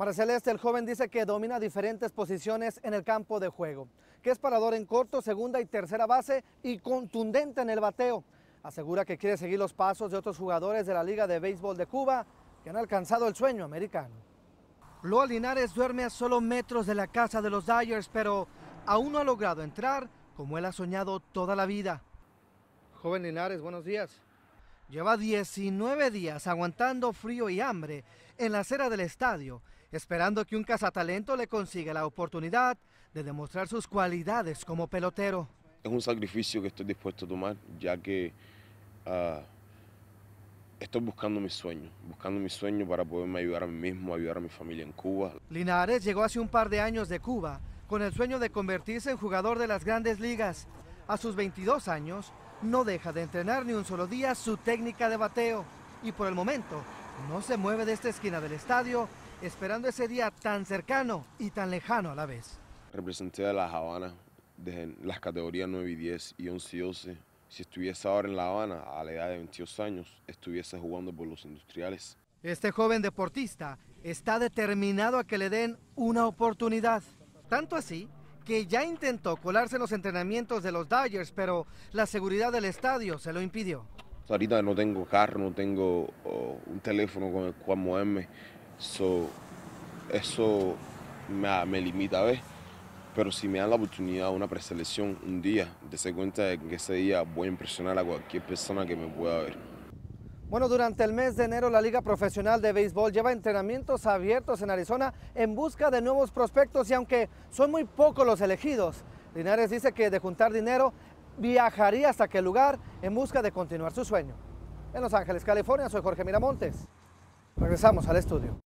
Este, el joven dice que domina diferentes posiciones en el campo de juego, que es parador en corto, segunda y tercera base y contundente en el bateo. Asegura que quiere seguir los pasos de otros jugadores de la Liga de Béisbol de Cuba que han alcanzado el sueño americano. Loa Linares duerme a solo metros de la casa de los Dyers, pero aún no ha logrado entrar como él ha soñado toda la vida. Joven Linares, buenos días. Lleva 19 días aguantando frío y hambre en la acera del estadio esperando que un cazatalento le consiga la oportunidad de demostrar sus cualidades como pelotero. Es un sacrificio que estoy dispuesto a tomar, ya que ah, estoy buscando mi sueño, buscando mi sueño para poderme ayudar a mí mismo, ayudar a mi familia en Cuba. Linares llegó hace un par de años de Cuba con el sueño de convertirse en jugador de las grandes ligas. A sus 22 años, no deja de entrenar ni un solo día su técnica de bateo y por el momento no se mueve de esta esquina del estadio esperando ese día tan cercano y tan lejano a la vez. Representé a La Habana desde las categorías 9 y 10 y 11 y 12. Si estuviese ahora en La Habana a la edad de 22 años, estuviese jugando por los industriales. Este joven deportista está determinado a que le den una oportunidad. Tanto así que ya intentó colarse en los entrenamientos de los Dodgers, pero la seguridad del estadio se lo impidió. Ahorita no tengo carro, no tengo oh, un teléfono con el cual moverme. So, eso me, me limita, ver, Pero si me dan la oportunidad de una preselección un día, de cuenta de que ese día voy a impresionar a cualquier persona que me pueda ver. Bueno, durante el mes de enero la Liga Profesional de Béisbol lleva entrenamientos abiertos en Arizona en busca de nuevos prospectos y aunque son muy pocos los elegidos, Linares dice que de juntar dinero viajaría hasta aquel lugar en busca de continuar su sueño. En Los Ángeles, California, soy Jorge Miramontes. Regresamos al estudio.